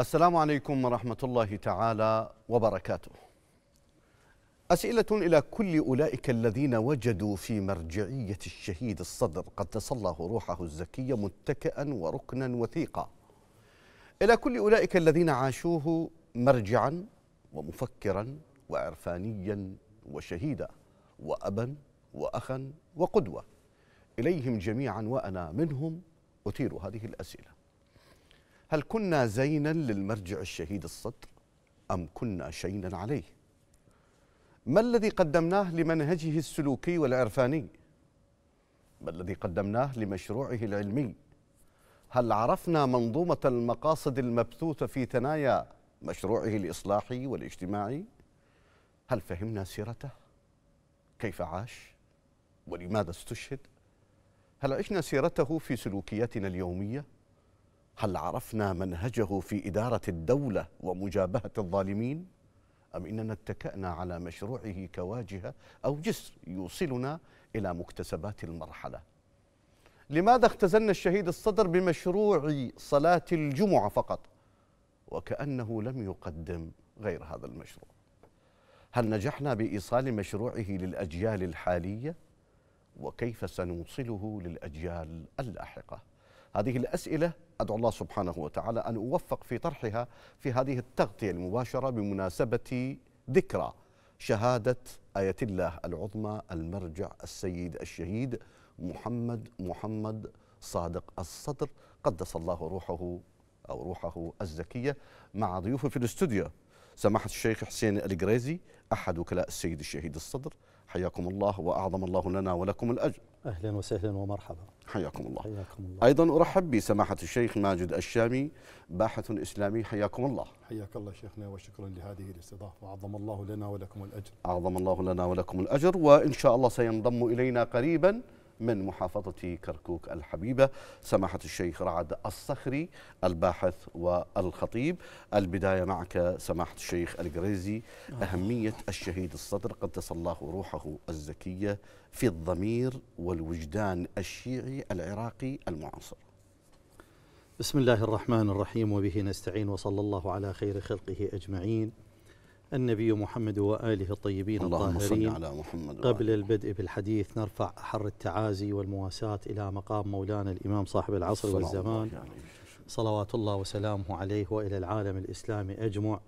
السلام عليكم ورحمة الله تعالى وبركاته. أسئلة إلى كل أولئك الذين وجدوا في مرجعية الشهيد الصدر قد تصلاه روحه الزكية متكئا وركنا وثيقا. إلى كل أولئك الذين عاشوه مرجعا ومفكرا وعرفانيا وشهيدا وأبا وأخا وقدوة. إليهم جميعا وأنا منهم أثير هذه الأسئلة. هل كنا زينا للمرجع الشهيد الصدر أم كنا شينا عليه ما الذي قدمناه لمنهجه السلوكي والعرفاني ما الذي قدمناه لمشروعه العلمي هل عرفنا منظومة المقاصد المبثوثة في ثنايا مشروعه الإصلاحي والاجتماعي هل فهمنا سيرته كيف عاش ولماذا استشهد هل عشنا سيرته في سلوكياتنا اليوميه هل عرفنا منهجه في إدارة الدولة ومجابهة الظالمين؟ أم إننا اتكأنا على مشروعه كواجهة أو جسر يوصلنا إلى مكتسبات المرحلة لماذا اختزلنا الشهيد الصدر بمشروع صلاة الجمعة فقط وكأنه لم يقدم غير هذا المشروع هل نجحنا بإيصال مشروعه للأجيال الحالية وكيف سنوصله للأجيال اللاحقة هذه الأسئلة أدعو الله سبحانه وتعالى أن أوفق في طرحها في هذه التغطية المباشرة بمناسبة ذكرى شهادة آية الله العظمى المرجع السيد الشهيد محمد محمد صادق الصدر قدس الله روحه أو روحه الزكية مع ضيوفه في الاستوديو سماحة الشيخ حسين القريزي أحد وكلاء السيد الشهيد الصدر حياكم الله وأعظم الله لنا ولكم الأجر أهلا وسهلا ومرحبا حياكم الله حياكم الله أيضا أرحب بسماحة الشيخ ماجد الشامي باحث إسلامي حياكم الله حياك الله شيخنا وشكرا لهذه الاستضافة وعظم الله لنا ولكم الأجر أعظم الله لنا ولكم الأجر وإن شاء الله سينضم إلينا قريبا من محافظة كركوك الحبيبة سماحة الشيخ رعد الصخري الباحث والخطيب البداية معك سماحة الشيخ القريزي أهمية الشهيد الصدر قد الله روحه الزكية في الضمير والوجدان الشيعي العراقي المعاصر بسم الله الرحمن الرحيم وبه نستعين وصلى الله على خير خلقه أجمعين النبي محمد وآله الطيبين الطاهرين على محمد قبل البدء بالحديث نرفع حر التعازي والمواساة إلى مقام مولانا الإمام صاحب العصر والزمان صلوات الله وسلامه عليه وإلى العالم الإسلامي أجمع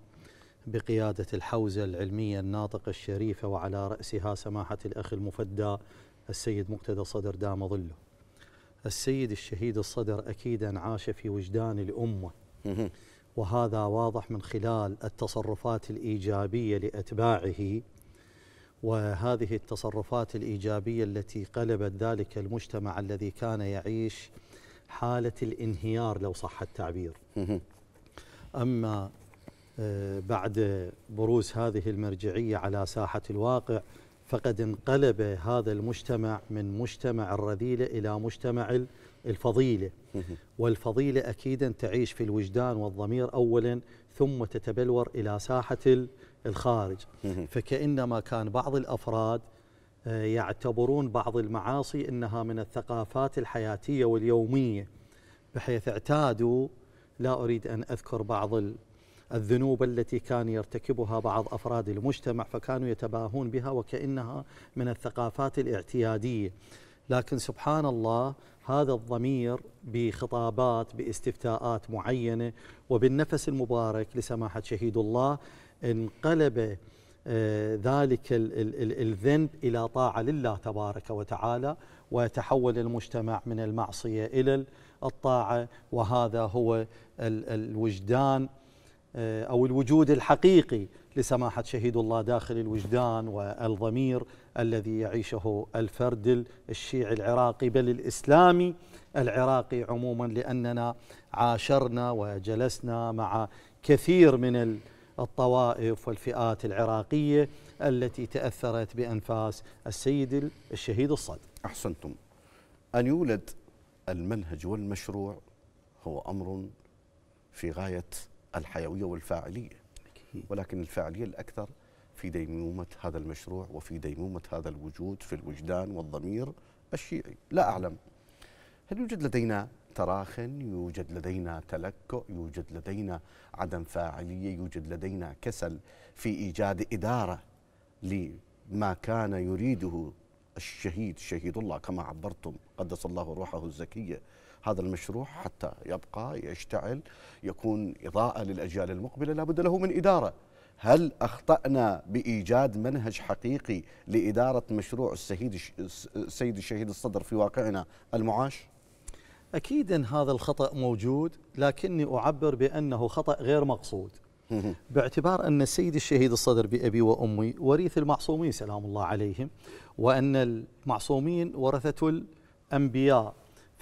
بقيادة الحوزة العلمية الناطقة الشريفة وعلى رأسها سماحة الأخ المفدى السيد مقتدى الصدر دام ظله السيد الشهيد الصدر أكيدا عاش في وجدان الأمة وهذا واضح من خلال التصرفات الايجابيه لاتباعه وهذه التصرفات الايجابيه التي قلبت ذلك المجتمع الذي كان يعيش حاله الانهيار لو صح التعبير. اما آه، بعد بروز هذه المرجعيه على ساحه الواقع فقد انقلب هذا المجتمع من مجتمع الرذيله الى مجتمع الفضيلة والفضيلة أكيدا تعيش في الوجدان والضمير أولا ثم تتبلور إلى ساحة الخارج فكأنما كان بعض الأفراد آه، يعتبرون بعض المعاصي أنها من الثقافات الحياتية واليومية بحيث اعتادوا لا أريد أن أذكر بعض الذنوب التي كان يرتكبها بعض أفراد المجتمع فكانوا يتباهون بها وكأنها من الثقافات الاعتيادية لكن سبحان الله هذا الضمير بخطابات باستفتاءات معينة وبالنفس المبارك لسماحة شهيد الله انقلب آه، ذلك الذنب إلى طاعة لله تبارك وتعالى وتحول المجتمع من المعصية إلى الطاعة وهذا هو الوجدان آه، أو الوجود الحقيقي لسماحة شهيد الله داخل الوجدان والضمير الذي يعيشه الفرد الشيعي العراقي بل الإسلامي العراقي عموما لأننا عاشرنا وجلسنا مع كثير من الطوائف والفئات العراقية التي تأثرت بأنفاس السيد الشهيد الصدر أحسنتم أن يولد المنهج والمشروع هو أمر في غاية الحيوية والفاعلية ولكن الفاعلية الأكثر في ديمومة هذا المشروع وفي ديمومة هذا الوجود في الوجدان والضمير الشيعي لا أعلم هل يوجد لدينا تراخن يوجد لدينا تلكؤ يوجد لدينا عدم فاعلية يوجد لدينا كسل في إيجاد إدارة لما كان يريده الشهيد شهيد الله كما عبرتم قدس الله روحه الزكية هذا المشروع حتى يبقى يشتعل يكون إضاءة للأجيال المقبلة لا بد له من إدارة هل أخطأنا بإيجاد منهج حقيقي لإدارة مشروع السيد السيد الشهيد الصدر في واقعنا المعاش؟ أكيد أن هذا الخطأ موجود لكني أعبر بأنه خطأ غير مقصود باعتبار أن السيد الشهيد الصدر بأبي وأمي وريث المعصومين سلام الله عليهم وأن المعصومين ورثة الأنبياء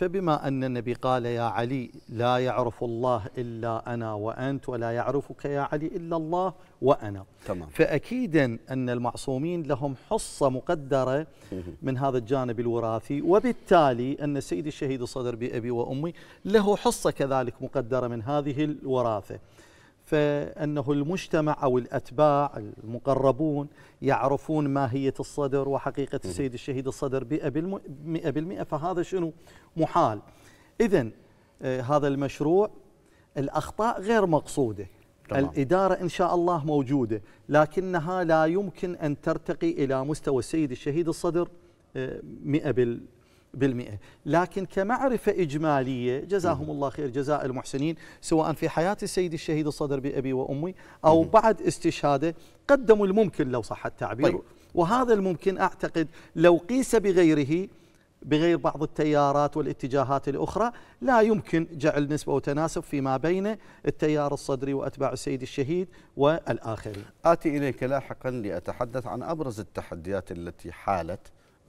فبما أن النبي قال يا علي لا يعرف الله إلا أنا وأنت ولا يعرفك يا علي إلا الله وأنا تمام. فأكيدا أن المعصومين لهم حصة مقدرة من هذا الجانب الوراثي وبالتالي أن السيد الشهيد الصدر بأبي وأمي له حصة كذلك مقدرة من هذه الوراثة فانه المجتمع او الاتباع المقربون يعرفون ماهيه الصدر وحقيقه السيد الشهيد الصدر 100% فهذا شنو محال اذا آه، هذا المشروع الاخطاء غير مقصوده طبعا. الاداره ان شاء الله موجوده لكنها لا يمكن ان ترتقي الى مستوى السيد الشهيد الصدر 100% آه، بالمئة لكن كمعرفة إجمالية جزاهم الله خير جزاء المحسنين سواء في حياة السيد الشهيد الصدر بأبي وأمي أو بعد استشهاده قدموا الممكن لو صح التعبير طيب. وهذا الممكن أعتقد لو قيس بغيره بغير بعض التيارات والاتجاهات الأخرى لا يمكن جعل نسبة وتناسب فيما بين التيار الصدري وأتباع السيد الشهيد والآخرين آتي إليك لاحقا لأتحدث عن أبرز التحديات التي حالت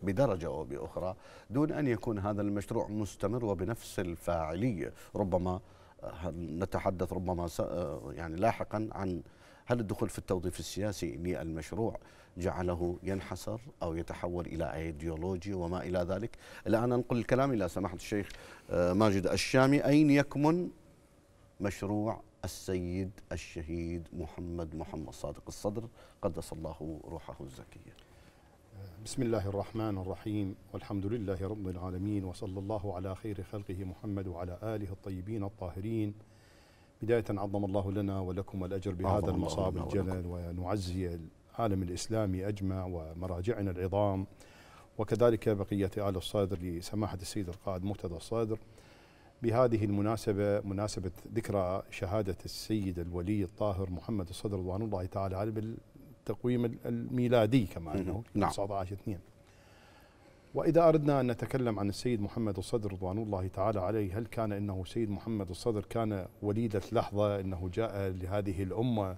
بدرجة أو بأخرى دون أن يكون هذا المشروع مستمر وبنفس الفاعلية ربما آه، نتحدث ربما آه، يعني لاحقا عن هل الدخول في التوظيف السياسي للمشروع جعله ينحصر أو يتحول إلى أيديولوجيا وما إلى ذلك الآن أنقل الكلام إلى سماحة الشيخ آه، ماجد الشامي أين يكمن مشروع السيد الشهيد محمد محمد صادق الصدر قدس الله روحه الزكيه بسم الله الرحمن الرحيم والحمد لله رب العالمين وصلى الله على خير خلقه محمد وعلى آله الطيبين الطاهرين بداية عظم الله لنا ولكم الأجر بهذا المصاب الجلل ونعزي العالم الإسلامي أجمع ومراجعنا العظام وكذلك بقية آل الصدر لسماحة السيد القائد مرتضى الصدر بهذه المناسبة مناسبة ذكرى شهادة السيد الولي الطاهر محمد الصدر رضوان الله تعالى عليه التقويم الميلادي كما أنه نعم. 19 2 وإذا أردنا أن نتكلم عن السيد محمد الصدر رضوان الله تعالى عليه هل كان أنه سيد محمد الصدر كان وليدة لحظة أنه جاء لهذه الأمة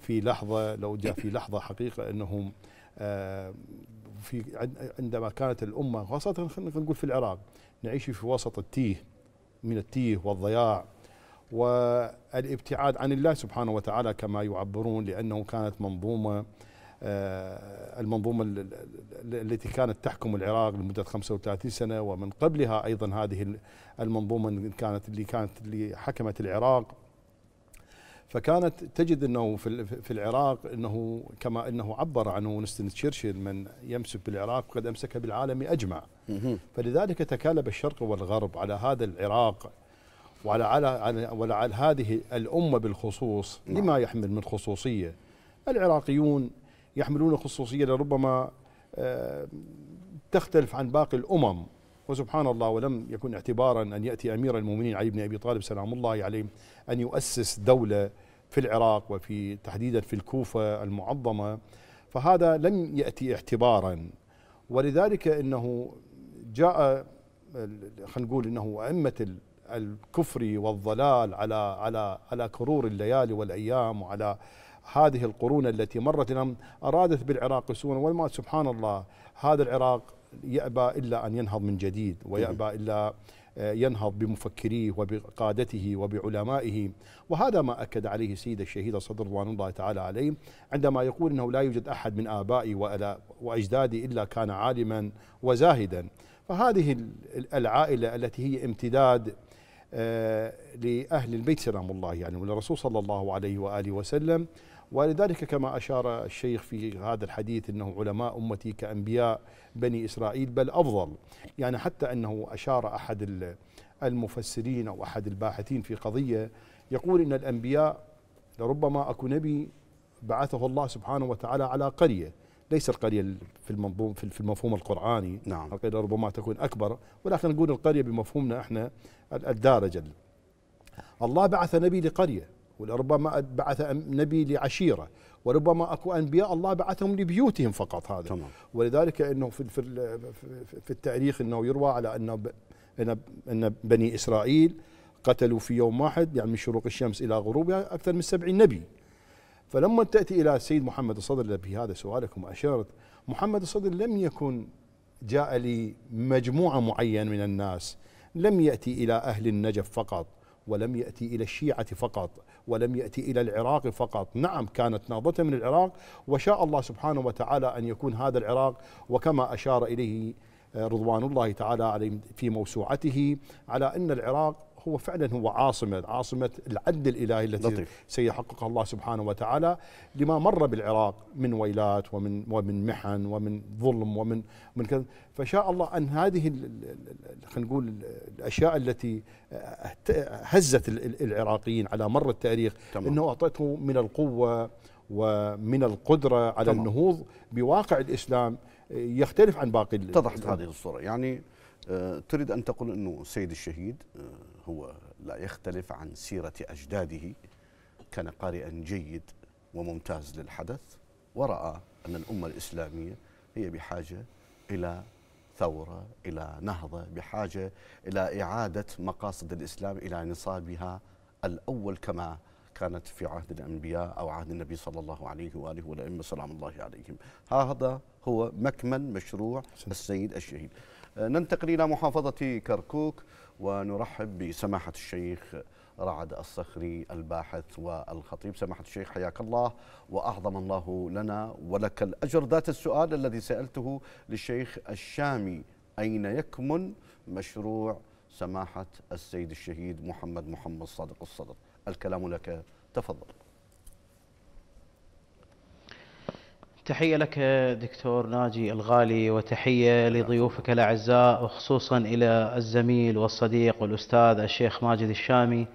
في لحظة لو جاء في لحظة حقيقة أنهم آه، في عندما كانت الأمة خاصة خلينا نقول في العراق نعيش في وسط التيه من التيه والضياع والابتعاد عن الله سبحانه وتعالى كما يعبرون لأنه كانت منظومة آه، المنظومة التي كانت تحكم العراق لمدة 35 سنة ومن قبلها أيضا هذه المنظومة كانت اللي كانت اللي حكمت العراق فكانت تجد انه في العراق انه كما انه عبر عنه ونستن تشرشل من يمسك بالعراق قد امسك بالعالم اجمع فلذلك تكالب الشرق والغرب على هذا العراق وعلى على ولعل هذه الامه بالخصوص نعم. لما يحمل من خصوصيه العراقيون يحملون خصوصيه لربما آه، تختلف عن باقي الامم وسبحان الله ولم يكن اعتبارا ان ياتي امير المؤمنين علي بن ابي طالب سلام الله عليه ان يؤسس دوله في العراق وفي تحديدا في الكوفه المعظمه فهذا لم ياتي اعتبارا ولذلك انه جاء آه، خلينا نقول انه ائمه الكفر والضلال على على على كرور الليالي والايام وعلى هذه القرون التي مرت لهم ارادت بالعراق سوءا والما سبحان الله هذا العراق يأبى الا ان ينهض من جديد ويأبى الا آه، ينهض بمفكريه وبقادته وبعلمائه وهذا ما أكد عليه سيد الشهيد الصدر رضوان الله تعالى عليه عندما يقول أنه لا يوجد أحد من آبائي وأجدادي إلا كان عالما وزاهدا فهذه العائلة التي هي امتداد آه، لأهل البيت سلام الله يعني وللرسول صلى الله عليه وآله وسلم ولذلك كما أشار الشيخ في هذا الحديث أنه علماء أمتي كأنبياء بني إسرائيل بل أفضل يعني حتى أنه أشار أحد المفسرين أو أحد الباحثين في قضية يقول إن الأنبياء لربما أكو نبي بعثه الله سبحانه وتعالى على قرية ليس القرية في المنظوم في المفهوم القرآني نعم القرية ربما تكون أكبر ولكن نقول القرية بمفهومنا احنا الدارج الله بعث نبي لقرية ولربما بعث نبي لعشيرة وربما اكو انبياء الله بعثهم لبيوتهم فقط هذا تمام. ولذلك انه في في في التاريخ انه يروى على انه ان بني اسرائيل قتلوا في يوم واحد يعني من شروق الشمس الى غروبها اكثر من 70 نبي فلما تأتي إلى السيد محمد الصدر في هذا سؤالكم أشرت محمد الصدر لم يكن جاء لمجموعة معينة من الناس لم يأتي إلى أهل النجف فقط ولم يأتي إلى الشيعة فقط ولم يأتي إلى العراق فقط نعم كانت نهضته من العراق وشاء الله سبحانه وتعالى أن يكون هذا العراق وكما أشار إليه آه، رضوان الله تعالى عليه في موسوعته على أن العراق هو فعلا هو عاصمة عاصمة العدل الإلهي التي لطيف. سيحققها الله سبحانه وتعالى لما مر بالعراق من ويلات ومن ومن محن ومن ظلم ومن من كذا فشاء الله أن هذه خلينا نقول الأشياء التي هزت العراقيين على مر التاريخ تمام. أنه أعطته من القوة ومن القدرة على تمام. النهوض بواقع الإسلام يختلف عن باقي اتضحت هذه الصورة يعني آه، تريد أن تقول أنه السيد الشهيد آه، هو لا يختلف عن سيرة أجداده كان قارئا جيد وممتاز للحدث ورأى أن الأمة الإسلامية هي بحاجة إلى ثورة إلى نهضة بحاجة إلى إعادة مقاصد الإسلام إلى نصابها الأول كما كانت في عهد الأنبياء أو عهد النبي صلى الله عليه وآله والأئمة سلام الله عليهم هذا هو مكمن مشروع السيد الشهيد ننتقل إلى محافظة كركوك ونرحب بسماحة الشيخ رعد الصخري الباحث والخطيب سماحة الشيخ حياك الله وأعظم الله لنا ولك الأجر ذات السؤال الذي سألته للشيخ الشامي أين يكمن مشروع سماحة السيد الشهيد محمد محمد صادق الصدر الكلام لك تفضل تحية لك دكتور ناجي الغالي وتحية لضيوفك الأعزاء وخصوصا إلى الزميل والصديق والأستاذ الشيخ ماجد الشامي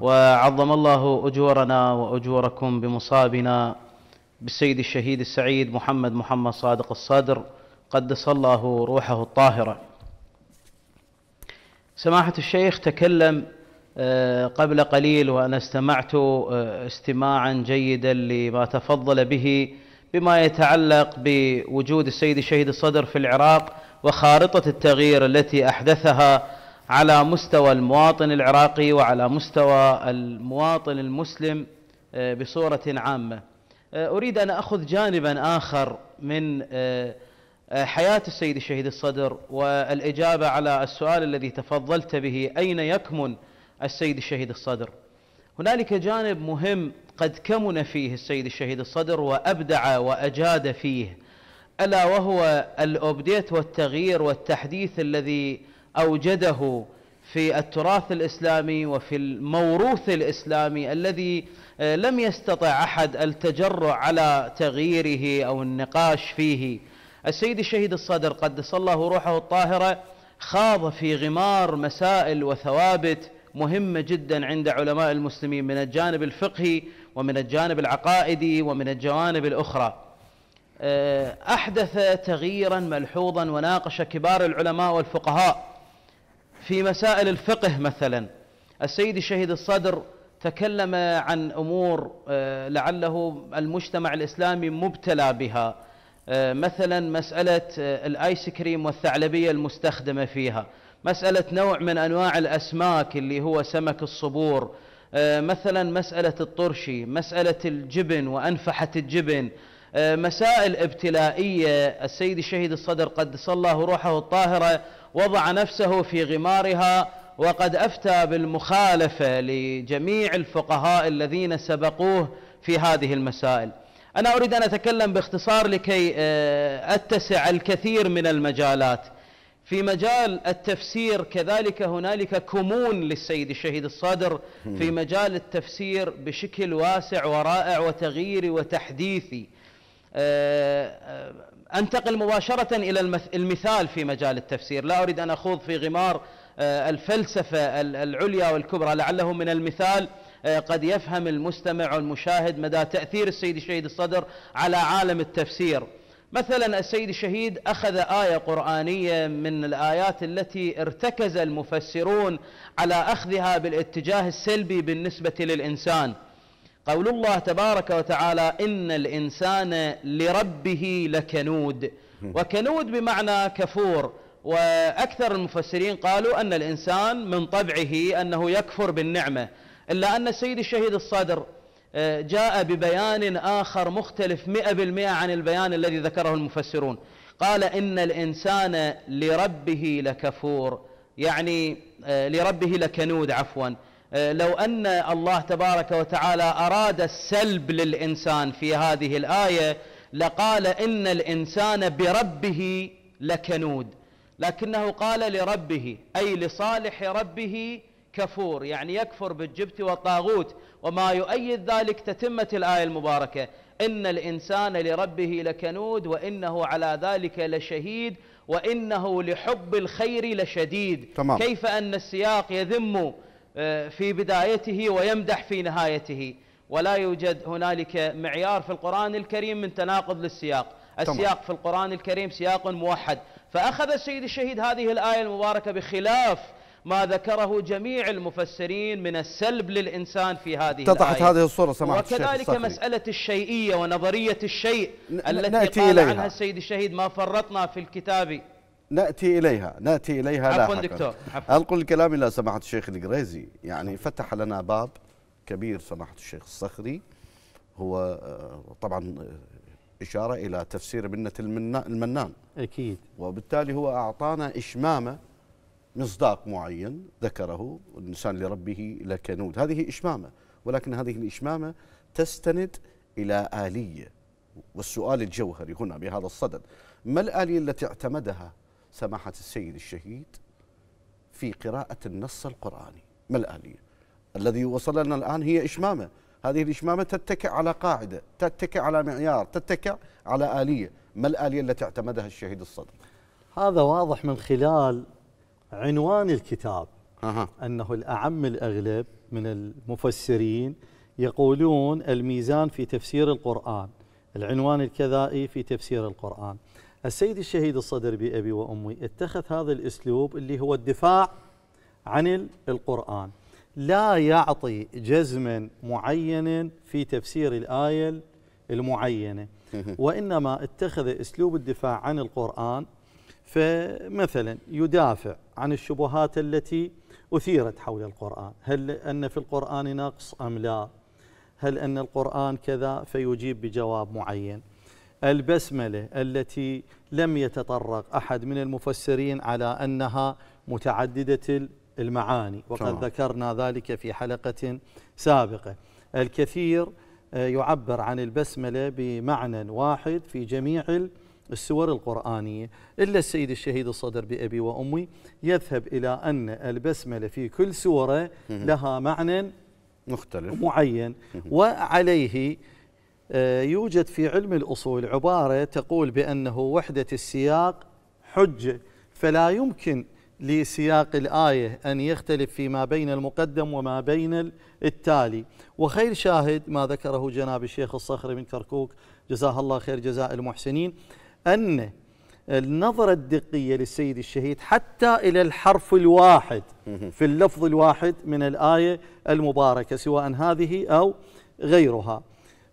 وعظم الله أجورنا وأجوركم بمصابنا بالسيد الشهيد السعيد محمد محمد صادق الصدر قدس الله روحه الطاهرة سماحة الشيخ تكلم آه، قبل قليل وأنا استمعت آه، استماعا جيدا لما تفضل به بما يتعلق بوجود السيد الشهيد الصدر في العراق وخارطة التغيير التي أحدثها على مستوى المواطن العراقي وعلى مستوى المواطن المسلم آه، بصورة عامة آه، أريد أن أخذ جانبا آخر من آه، حياة السيد الشهيد الصدر والإجابة على السؤال الذي تفضلت به أين يكمن السيد الشهيد الصدر هنالك جانب مهم قد كمن فيه السيد الشهيد الصدر وأبدع وأجاد فيه ألا وهو الأبديت والتغيير والتحديث الذي أوجده في التراث الإسلامي وفي الموروث الإسلامي الذي آه، لم يستطع أحد التجرع على تغييره أو النقاش فيه السيد الشهيد الصدر قدس الله روحه الطاهرة خاض في غمار مسائل وثوابت مهمة جدا عند علماء المسلمين من الجانب الفقهي ومن الجانب العقائدي ومن الجوانب الأخرى آه، أحدث تغييرا ملحوظا وناقش كبار العلماء والفقهاء في مسائل الفقه مثلا السيد الشهيد الصدر تكلم عن امور آه، لعله المجتمع الاسلامي مبتلى بها آه، مثلا مساله الايس كريم والثعلبيه المستخدمه فيها مساله نوع من انواع الاسماك اللي هو سمك الصبور آه، مثلا مسألة الطرشي مسألة الجبن وأنفحة الجبن آه، مسائل ابتلائية السيد الشهيد الصدر قد الله روحه الطاهرة وضع نفسه في غمارها وقد أفتى بالمخالفة لجميع الفقهاء الذين سبقوه في هذه المسائل أنا أريد أن أتكلم باختصار لكي آه، أتسع الكثير من المجالات في مجال التفسير كذلك هنالك كمون للسيد الشهيد الصادر في مجال التفسير بشكل واسع ورائع وتغييري وتحديثي آه، آه، انتقل مباشره الى المثال في مجال التفسير لا اريد ان اخوض في غمار آه، الفلسفه العليا والكبرى لعله من المثال قد يفهم المستمع والمشاهد مدى تاثير السيد الشهيد الصدر على عالم التفسير مثلا السيد الشهيد أخذ آية قرآنية من الآيات التي ارتكز المفسرون على أخذها بالاتجاه السلبي بالنسبة للإنسان قول الله تبارك وتعالى إن الإنسان لربه لكنود وكنود بمعنى كفور وأكثر المفسرين قالوا أن الإنسان من طبعه أنه يكفر بالنعمة إلا أن السيد الشهيد الصدر آه، جاء ببيان آخر مختلف مئة بالمئة عن البيان الذي ذكره المفسرون قال إن الإنسان لربه لكفور يعني آه، لربه لكنود عفوا آه، لو أن الله تبارك وتعالى أراد السلب للإنسان في هذه الآية لقال إن الإنسان بربه لكنود لكنه قال لربه أي لصالح ربه كفور يعني يكفر بالجبت والطاغوت وما يؤيد ذلك تتمة الآية المباركة إن الإنسان لربه لكنود وإنه على ذلك لشهيد وإنه لحب الخير لشديد تمام. كيف أن السياق يذم آه، في بدايته ويمدح في نهايته ولا يوجد هنالك معيار في القرآن الكريم من تناقض للسياق السياق تمام. في القرآن الكريم سياق موحد فأخذ السيد الشهيد هذه الآية المباركة بخلاف ما ذكره جميع المفسرين من السلب للإنسان في هذه اتضحت الآية. هذه الصورة سماحة وكذلك مسألة الشيئية ونظرية الشيء التي قال إليها. عنها السيد الشهيد ما فرطنا في الكتاب ناتي اليها ناتي اليها عفوا دكتور عفوا انقل الكلام الى سماحه الشيخ القريزي يعني فتح لنا باب كبير سماحه الشيخ الصخري هو آه، طبعا آه، اشاره الى تفسير منه المنان اكيد وبالتالي هو اعطانا اشمامه مصداق معين ذكره الإنسان لربه لكنود هذه إشمامة ولكن هذه الإشمامة تستند إلى آلية والسؤال الجوهري هنا بهذا الصدد ما الآلية التي اعتمدها سماحة السيد الشهيد في قراءة النص القرآني ما الآلية الذي وصل لنا الآن هي إشمامة هذه الإشمامة تتكئ على قاعدة تتكئ على معيار تتكئ على آلية ما الآلية التي اعتمدها الشهيد الصدر هذا واضح من خلال عنوان الكتاب أه. أنه الأعم الأغلب من المفسرين يقولون الميزان في تفسير القرآن العنوان الكذائي في تفسير القرآن السيد الشهيد الصدر بأبي وأمي اتخذ هذا الأسلوب اللي هو الدفاع عن القرآن لا يعطي جزما معينا في تفسير الآية المعينة وإنما اتخذ أسلوب الدفاع عن القرآن فمثلا يدافع عن الشبهات التي أثيرت حول القرآن هل أن في القرآن نقص أم لا هل أن القرآن كذا فيجيب بجواب معين البسملة التي لم يتطرق أحد من المفسرين على أنها متعددة المعاني وقد ذكرنا ذلك في حلقة سابقة الكثير آه، يعبر عن البسملة بمعنى واحد في جميع السور القرآنية إلا السيد الشهيد الصدر بأبي وأمي يذهب إلى أن البسملة في كل سورة لها معنى مختلف معين وعليه آه، يوجد في علم الأصول عبارة تقول بأنه وحدة السياق حجة فلا يمكن لسياق الآية أن يختلف فيما بين المقدم وما بين التالي وخير شاهد ما ذكره جناب الشيخ الصخري من كركوك جزاه الله خير جزاء المحسنين أن النظرة الدقية للسيد الشهيد حتى إلى الحرف الواحد في اللفظ الواحد من الآية المباركة سواء هذه أو غيرها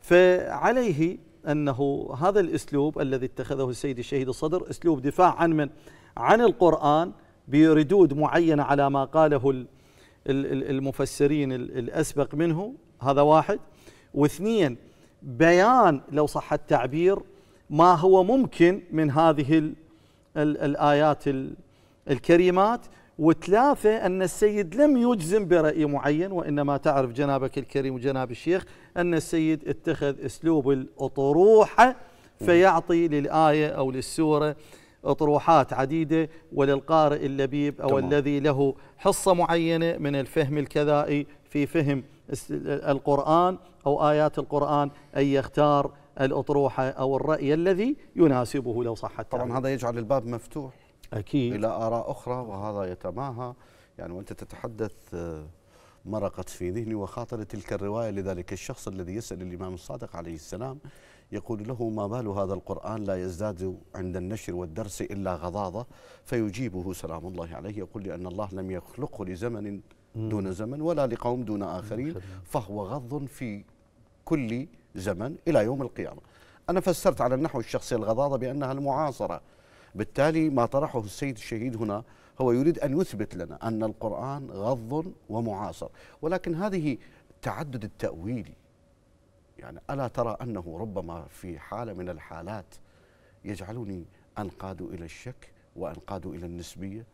فعليه أنه هذا الأسلوب الذي اتخذه السيد الشهيد الصدر أسلوب دفاع عن من عن القرآن بردود معينة على ما قاله المفسرين الأسبق منه هذا واحد واثنين بيان لو صح التعبير ما هو ممكن من هذه الآيات الكريمات وثلاثة أن السيد لم يجزم برأي معين وإنما تعرف جنابك الكريم وجناب الشيخ أن السيد اتخذ أسلوب الأطروحة فيعطي للآية أو للسورة أطروحات عديدة وللقارئ اللبيب أو تمام. الذي له حصة معينة من الفهم الكذائي في فهم القرآن أو آيات القرآن أن يختار الأطروحة أو الرأي الذي يناسبه لو صح التعبير طبعا هذا يجعل الباب مفتوح أكيد إلى آراء أخرى وهذا يتماهى يعني وأنت تتحدث آه، مرقت في ذهني وخاطر تلك الرواية لذلك الشخص الذي يسأل الإمام الصادق عليه السلام يقول له ما بال هذا القرآن لا يزداد عند النشر والدرس إلا غضاضة فيجيبه سلام الله عليه يقول لأن الله لم يخلقه لزمن دون زمن ولا لقوم دون آخرين فهو غض في كل زمن إلى يوم القيامة أنا فسرت على النحو الشخصي الغضاضة بأنها المعاصرة بالتالي ما طرحه السيد الشهيد هنا هو يريد أن يثبت لنا أن القرآن غض ومعاصر ولكن هذه تعدد التاويل يعني ألا ترى أنه ربما في حالة من الحالات يجعلني أنقاد إلى الشك وأنقاد إلى النسبية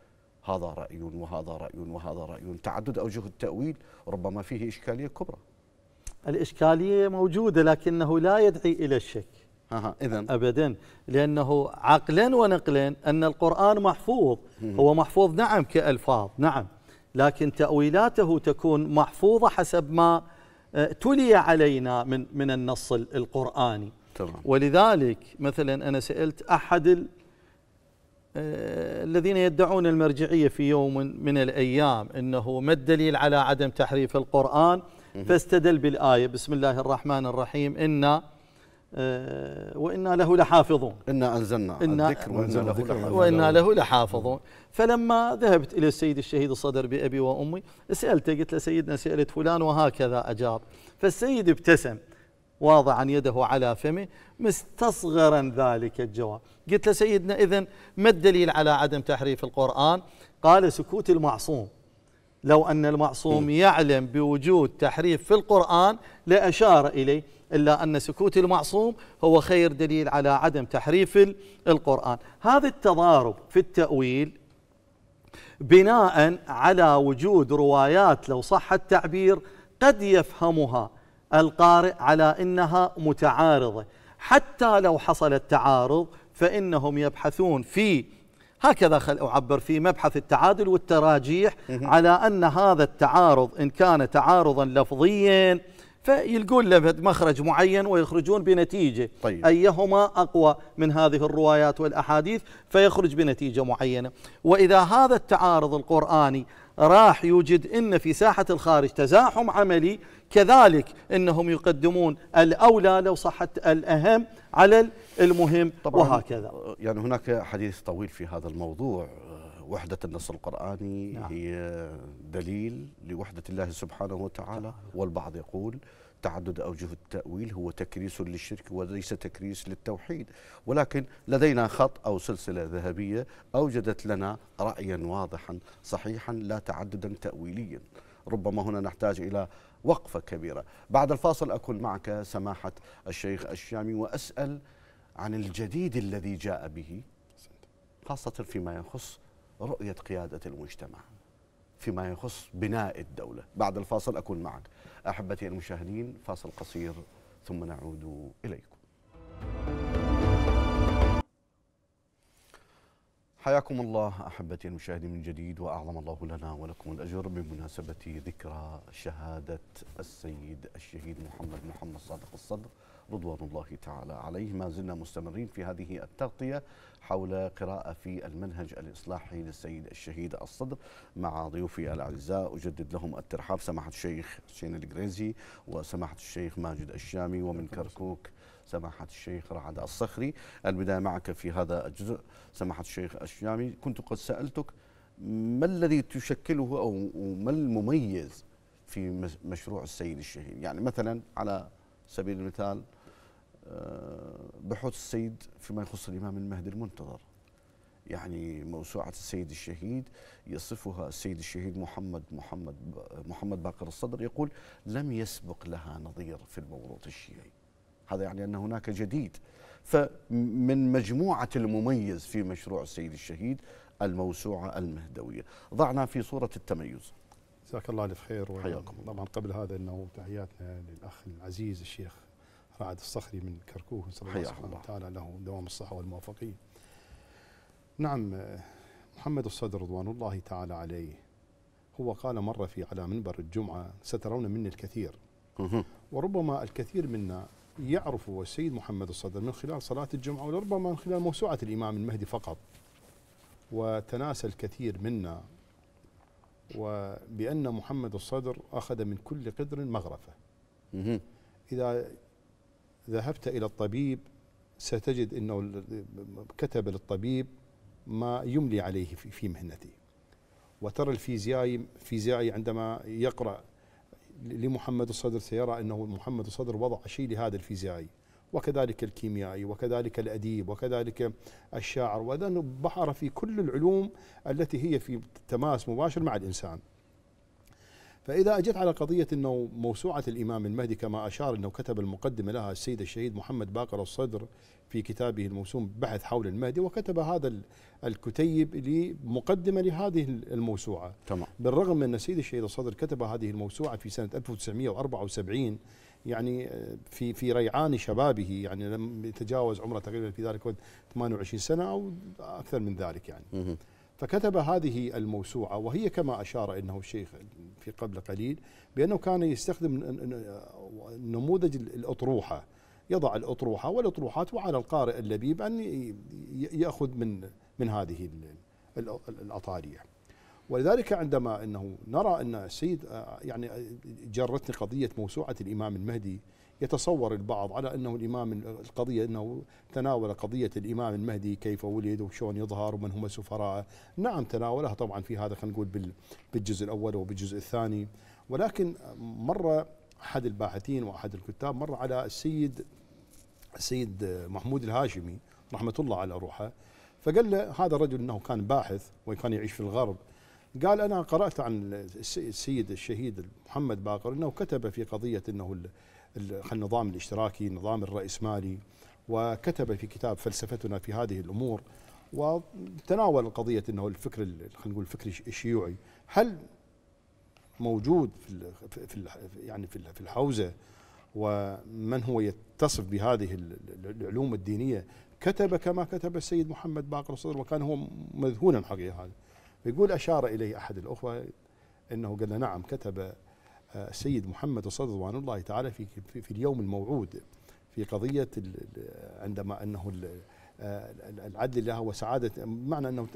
هذا رأي وهذا رأي وهذا رأي تعدد أوجه التأويل ربما فيه إشكالية كبرى الإشكالية موجودة لكنه لا يدعي إلى الشك أه إذن أبدا لأنه عقلا ونقلا أن القرآن محفوظ هو محفوظ نعم كألفاظ نعم لكن تأويلاته تكون محفوظة حسب ما آه، تلي علينا من من النص القرآني طبعا. ولذلك مثلا أنا سألت أحد آه، الذين يدعون المرجعية في يوم من الأيام أنه ما الدليل على عدم تحريف القرآن؟ فاستدل بالآية بسم الله الرحمن الرحيم إنا آه، وإنا له لحافظون إنا أنزلنا إنا الذكر وإنا له وإنا له لحافظون فلما ذهبت إلى السيد الشهيد الصدر بأبي وأمي سألته قلت له سيدنا سألت فلان وهكذا أجاب فالسيد ابتسم واضعا يده على فمه مستصغرا ذلك الجواب قلت له سيدنا إذن ما الدليل على عدم تحريف القرآن قال سكوت المعصوم لو أن المعصوم يعلم بوجود تحريف في القرآن لأشار إليه إلا أن سكوت المعصوم هو خير دليل على عدم تحريف القرآن هذا التضارب في التأويل بناء على وجود روايات لو صح التعبير قد يفهمها القارئ على انها متعارضه حتى لو حصل التعارض فانهم يبحثون في هكذا أعبر في مبحث التعادل والتراجيح على أن هذا التعارض إن كان تعارضا لفظيا فيلقون له مخرج معين ويخرجون بنتيجة طيب. أيهما أقوى من هذه الروايات والأحاديث فيخرج بنتيجة معينة وإذا هذا التعارض القرآني راح يوجد إن في ساحة الخارج تزاحم عملي كذلك إنهم يقدمون الأولى لو صحت الأهم على المهم طبعا وهكذا يعني هناك حديث طويل في هذا الموضوع وحدة النص القرآني نعم. هي دليل لوحدة الله سبحانه وتعالى والبعض يقول تعدد أوجه التأويل هو تكريس للشرك وليس تكريس للتوحيد ولكن لدينا خط أو سلسلة ذهبية أوجدت لنا رأيا واضحا صحيحا لا تعددا تأويليا ربما هنا نحتاج إلى وقفة كبيرة بعد الفاصل أكون معك سماحة الشيخ الشامي وأسأل عن الجديد الذي جاء به خاصة فيما يخص رؤية قيادة المجتمع فيما يخص بناء الدولة بعد الفاصل أكون معك أحبتي المشاهدين فاصل قصير ثم نعود إليكم حياكم الله احبتي المشاهدين من جديد واعظم الله لنا ولكم الاجر بمناسبه ذكرى شهاده السيد الشهيد محمد محمد صادق الصدر رضوان الله تعالى عليه ما زلنا مستمرين في هذه التغطيه حول قراءه في المنهج الاصلاحي للسيد الشهيد الصدر مع ضيوفي الاعزاء اجدد لهم الترحاب سماحه الشيخ حسين القريزي وسماحه الشيخ ماجد الشامي ومن كركوك سماحة الشيخ رعد الصخري البداية معك في هذا الجزء سماحة الشيخ الشيامي كنت قد سألتك ما الذي تشكله أو ما المميز في مشروع السيد الشهيد يعني مثلا على سبيل المثال آه، بحوث السيد فيما يخص الإمام المهدي المنتظر يعني موسوعة السيد الشهيد يصفها السيد الشهيد محمد محمد محمد باقر الصدر يقول لم يسبق لها نظير في الموروث الشيعي هذا يعني أن هناك جديد فمن مجموعة المميز في مشروع السيد الشهيد الموسوعة المهدوية ضعنا في صورة التميز جزاك الله الف خير حياكم طبعا قبل هذا انه تحياتنا للاخ العزيز الشيخ رعد الصخري من كركوه نسال الله سبحانه وتعالى له دوام الصحه والموافقين. نعم محمد الصدر رضوان الله تعالى عليه هو قال مرة في على منبر الجمعة سترون مني الكثير وربما الكثير منا يعرف هو السيد محمد الصدر من خلال صلاة الجمعة ولربما من خلال موسوعة الإمام المهدي فقط وتناسى الكثير منا وبأن محمد الصدر أخذ من كل قدر مغرفة إذا ذهبت إلى الطبيب ستجد أنه كتب للطبيب ما يملي عليه في مهنته وترى الفيزيائي عندما يقرأ لمحمد الصدر سيرى أنه محمد الصدر وضع شيء لهذا الفيزيائي وكذلك الكيميائي وكذلك الأديب وكذلك الشاعر وذا بحر في كل العلوم التي هي في تماس مباشر مع الإنسان فإذا أجت على قضية أنه موسوعة الإمام المهدي كما أشار أنه كتب المقدمة لها السيد الشهيد محمد باقر الصدر في كتابه الموسوم بحث حول المهدي وكتب هذا الكتيب لمقدمة لهذه الموسوعة تمام. بالرغم من أن السيد الشهيد الصدر كتب هذه الموسوعة في سنة 1974 يعني آه، في في ريعان شبابه يعني لم يتجاوز عمره تقريبا في ذلك الوقت 28 سنة أو أكثر من ذلك يعني فكتب هذه الموسوعة وهي كما أشار أنه الشيخ في قبل قليل بأنه كان يستخدم نموذج الأطروحة يضع الأطروحة والأطروحات وعلى القارئ اللبيب أن يأخذ من من هذه الأطارية ولذلك عندما أنه نرى أن السيد يعني جرتني قضية موسوعة الإمام المهدي يتصور البعض على انه الامام القضيه انه تناول قضيه الامام المهدي كيف ولد وشون يظهر ومن هم سفراءه، نعم تناولها طبعا في هذا خلينا نقول بالجزء الاول وبالجزء الثاني ولكن مره احد الباحثين واحد الكتاب مر على السيد السيد محمود الهاشمي رحمه الله على روحه فقال له هذا الرجل انه كان باحث وكان يعيش في الغرب قال انا قرات عن السيد الشهيد محمد باقر انه كتب في قضيه انه النظام الاشتراكي النظام الرأسمالي وكتب في كتاب فلسفتنا في هذه الامور وتناول قضيه انه الفكر خلينا نقول الفكر الشيوعي هل موجود في في يعني في الحوزه ومن هو يتصف بهذه العلوم الدينيه كتب كما كتب السيد محمد باقر الصدر وكان هو مذهولا حقيقه هذا يقول اشار اليه احد الاخوه انه قال له نعم كتب السيد محمد الصدر رضوان الله تعالى في في اليوم الموعود في قضيه عندما انه العدل لها وسعاده معنى انه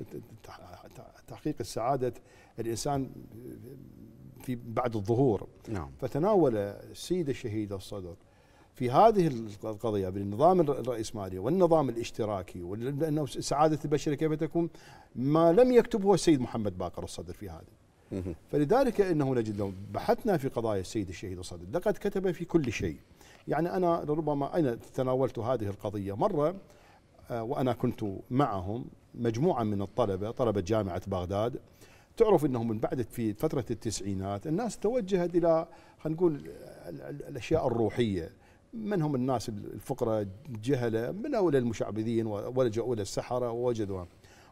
تحقيق السعاده الانسان في بعد الظهور نعم. فتناول السيد الشهيد الصدر في هذه القضية بالنظام الرئيسمالي والنظام الاشتراكي وأنه سعادة البشر كيف تكون ما لم يكتبه السيد محمد باقر الصدر في هذا فلذلك انه نجد لو بحثنا في قضايا السيد الشهيد الصدر لقد كتب في كل شيء يعني انا ربما انا تناولت هذه القضيه مره آه، وانا كنت معهم مجموعه من الطلبه طلبه جامعه بغداد تعرف انهم من بعد في فتره التسعينات الناس توجهت الى خلينا نقول الاشياء الروحيه منهم الناس الفقراء الجهله من اولى المشعبذين ولجؤوا الى السحره ووجدوا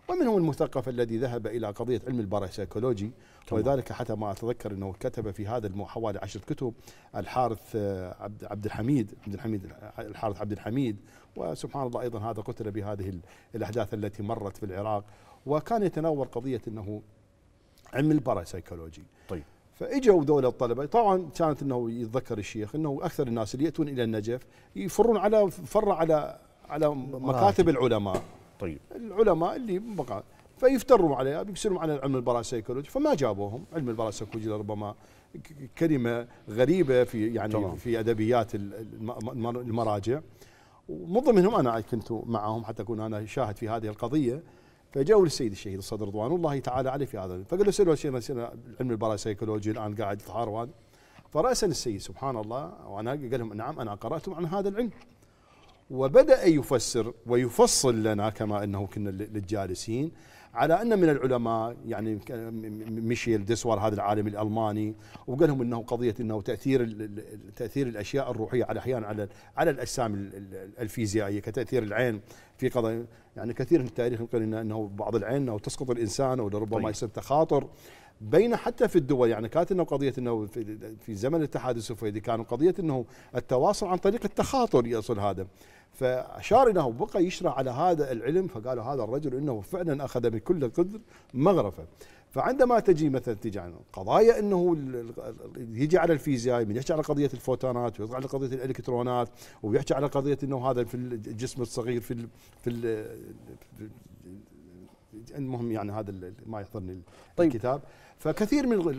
ومنهم المثقف الذي ذهب إلى قضية علم الباراسيكولوجي ولذلك حتى ما أتذكر أنه كتب في هذا حوالي عشر كتب الحارث آه، عبد الحميد عبد الحميد الحارث عبد الحميد وسبحان الله أيضا هذا قتل بهذه الأحداث التي مرت في العراق وكان يتناول قضية أنه علم الباراسيكولوجي طيب فاجوا دول الطلبة طبعا كانت انه يتذكر الشيخ انه اكثر الناس اللي ياتون الى النجف يفرون على فر على على مكاتب العلماء طيب العلماء اللي بقى فيفتروا عليها بيصيروا على علم الباراسيكولوجي فما جابوهم علم الباراسيكولوجي ربما كلمه غريبه في يعني طبعا. في ادبيات المراجع ومن ضمنهم انا كنت معهم حتى اكون انا شاهد في هذه القضيه فجاءوا للسيد الشهيد الصدر رضوان الله تعالى عليه في هذا فقال له سير علم الباراسيكولوجي الان قاعد يتعارض فراسا السيد سبحان الله وانا قال لهم نعم انا قرات عن هذا العلم وبدأ يفسر ويفصل لنا كما أنه كنا للجالسين على أن من العلماء يعني ميشيل ديسوار هذا العالم الألماني وقال لهم أنه قضية أنه تأثير تأثير الأشياء الروحية على أحيانا على على الأجسام الفيزيائية كتأثير العين في قضايا يعني كثير من التاريخ يقول أنه بعض العين أو تسقط الإنسان أو لربما طيب. يصير تخاطر بين حتى في الدول يعني كانت انه قضيه انه في زمن الاتحاد السوفيتي كان قضيه انه التواصل عن طريق التخاطر يصل هذا فاشار انه بقى يشرع على هذا العلم فقالوا هذا الرجل انه فعلا اخذ بكل قدر مغرفه فعندما تجي مثلا تجي عن قضايا انه يجي على الفيزياء من يحكي على قضيه الفوتونات ويطلع على قضيه الالكترونات ويحكي على قضيه انه هذا في الجسم الصغير في الـ في, الـ في المهم يعني هذا ما يحضرني طيب. الكتاب فكثير من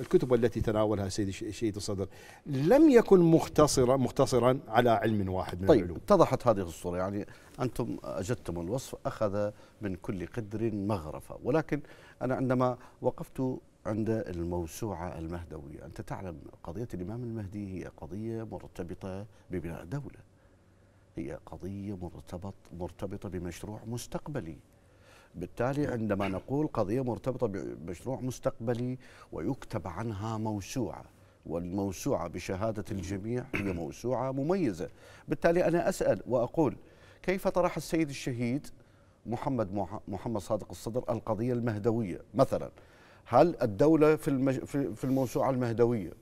الكتب التي تناولها سيد الشهيد الصدر لم يكن مختصرا مختصرا على علم واحد من طيب العلوم اتضحت هذه الصورة يعني أنتم أجدتم الوصف أخذ من كل قدر مغرفة ولكن أنا عندما وقفت عند الموسوعة المهدوية أنت تعلم قضية الإمام المهدي هي قضية مرتبطة ببناء دولة هي قضية مرتبط مرتبطة بمشروع مستقبلي بالتالي عندما نقول قضية مرتبطة بمشروع مستقبلي ويكتب عنها موسوعة والموسوعة بشهادة الجميع هي موسوعة مميزة بالتالي أنا أسأل وأقول كيف طرح السيد الشهيد محمد محمد صادق الصدر القضية المهدوية مثلا هل الدولة في, المج... في الموسوعة المهدوية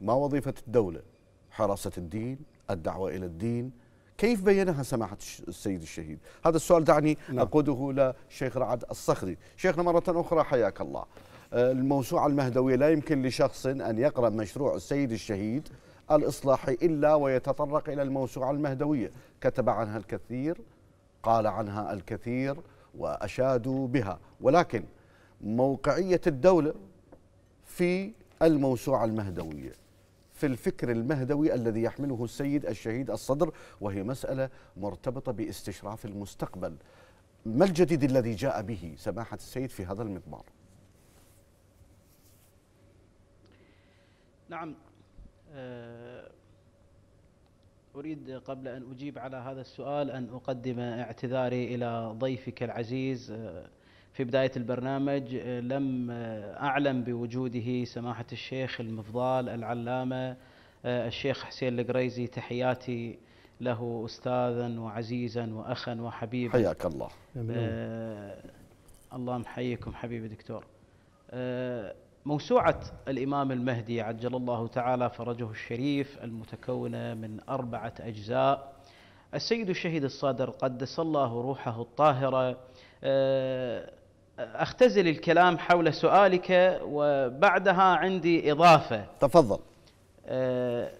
ما وظيفة الدولة حراسة الدين الدعوة إلى الدين كيف بينها سماحة السيد الشهيد هذا السؤال دعني نعم. أقوده الشيخ رعد الصخري شيخنا مرة أخرى حياك الله آه، الموسوعة المهدوية لا يمكن لشخص أن يقرأ مشروع السيد الشهيد الإصلاحي إلا ويتطرق إلى الموسوعة المهدوية كتب عنها الكثير قال عنها الكثير وأشادوا بها ولكن موقعية الدولة في الموسوعة المهدوية في الفكر المهدوي الذي يحمله السيد الشهيد الصدر وهي مسألة مرتبطة باستشراف المستقبل ما الجديد الذي جاء به سماحة السيد في هذا المضمار؟ نعم آه، أريد قبل أن أجيب على هذا السؤال أن أقدم اعتذاري إلى ضيفك العزيز آه، في بداية البرنامج آه، لم آه، أعلم بوجوده سماحة الشيخ المفضال العلامة آه، الشيخ حسين القريزي تحياتي له أستاذا وعزيزا وأخا وحبيبا حياك الله آه الله محييكم حبيبي دكتور آه موسوعة الإمام المهدي عجل الله تعالى فرجه الشريف المتكونة من أربعة أجزاء السيد الشهيد الصادر قدس الله روحه الطاهرة آه أختزل الكلام حول سؤالك وبعدها عندي إضافة تفضل آه،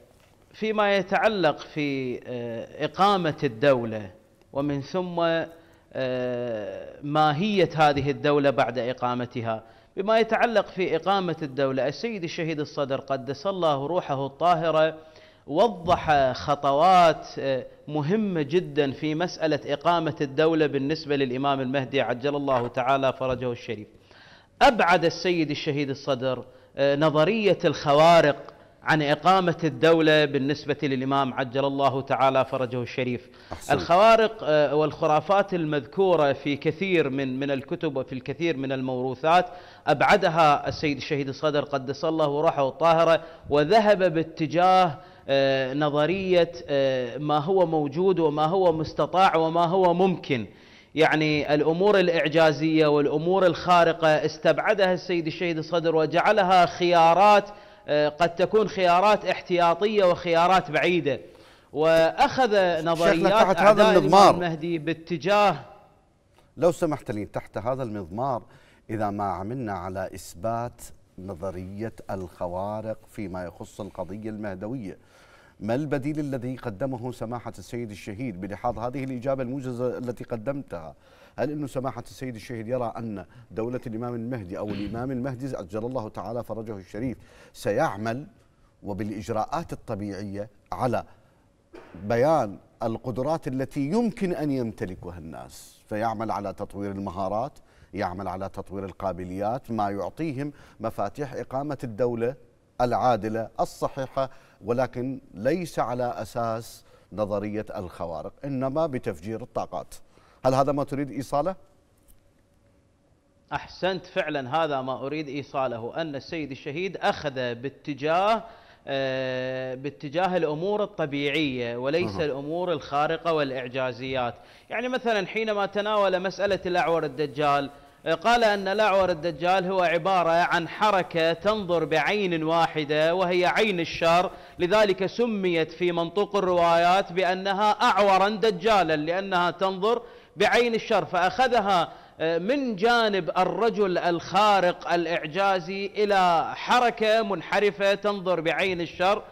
فيما يتعلق في آه، إقامة الدولة ومن ثم آه، ماهية هذه الدولة بعد إقامتها بما يتعلق في إقامة الدولة السيد الشهيد الصدر قدس الله روحه الطاهرة وضح خطوات مهمة جدا في مسألة إقامة الدولة بالنسبة للإمام المهدي عجل الله تعالى فرجه الشريف أبعد السيد الشهيد الصدر آه، نظرية الخوارق عن إقامة الدولة بالنسبة للإمام عجل الله تعالى فرجه الشريف أحسن. الخوارق آه، والخرافات المذكورة في كثير من من الكتب وفي الكثير من الموروثات أبعدها السيد الشهيد الصدر قدس الله روحه الطاهرة وذهب باتجاه آه، نظرية آه، ما هو موجود وما هو مستطاع وما هو ممكن يعني الأمور الإعجازية والأمور الخارقة استبعدها السيد الشهيد الصدر وجعلها خيارات آه، قد تكون خيارات احتياطية وخيارات بعيدة وأخذ نظريات أعداء المضمار المهدي باتجاه لو سمحت لي تحت هذا المضمار إذا ما عملنا على إثبات نظرية الخوارق فيما يخص القضية المهدوية ما البديل الذي قدمه سماحة السيد الشهيد بلحاظ هذه الإجابة الموجزة التي قدمتها هل أنه سماحة السيد الشهيد يرى أن دولة الإمام المهدي أو الإمام المهدي أجل الله تعالى فرجه الشريف سيعمل وبالإجراءات الطبيعية على بيان القدرات التي يمكن ان يمتلكها الناس فيعمل على تطوير المهارات يعمل على تطوير القابليات ما يعطيهم مفاتيح اقامه الدوله العادله الصحيحه ولكن ليس على اساس نظريه الخوارق انما بتفجير الطاقات هل هذا ما تريد ايصاله احسنت فعلا هذا ما اريد ايصاله ان السيد الشهيد اخذ باتجاه آه، باتجاه الامور الطبيعيه وليس أه. الامور الخارقه والاعجازيات، يعني مثلا حينما تناول مساله الاعور الدجال آه، قال ان الاعور الدجال هو عباره عن حركه تنظر بعين واحده وهي عين الشر، لذلك سميت في منطوق الروايات بانها اعورا دجالا لانها تنظر بعين الشر فاخذها آه، من جانب الرجل الخارق الإعجازي إلى حركة منحرفة تنظر بعين الشر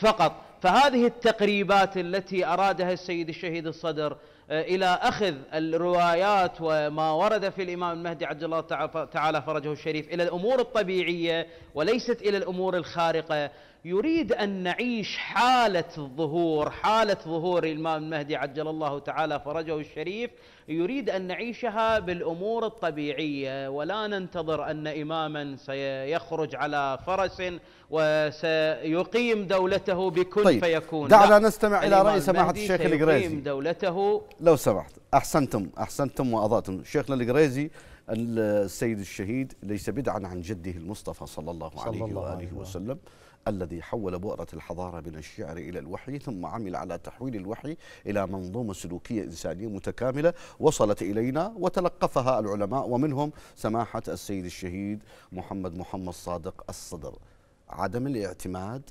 فقط فهذه التقريبات التي أرادها السيد الشهيد الصدر آه، إلى أخذ الروايات وما ورد في الإمام المهدي عجل الله تعالى فرجه الشريف إلى الأمور الطبيعية وليست إلى الأمور الخارقة يريد أن نعيش حالة الظهور حالة ظهور الإمام المهدي عجل الله تعالى فرجه الشريف يريد أن نعيشها بالأمور الطبيعية ولا ننتظر أن إماما سيخرج على فرس وسيقيم دولته بكل طيب فيكون دعنا نستمع إلى رأي سماحة الشيخ القريزي دولته لو سمحت أحسنتم أحسنتم وأضعتم شيخنا القريزي السيد الشهيد ليس بدعا عن جده المصطفى صلى الله عليه صلى الله وآله, وآله وسلم الذي حول بؤرة الحضارة من الشعر إلى الوحي ثم عمل على تحويل الوحي إلى منظومة سلوكية إنسانية متكاملة وصلت إلينا وتلقفها العلماء ومنهم سماحة السيد الشهيد محمد محمد صادق الصدر عدم الاعتماد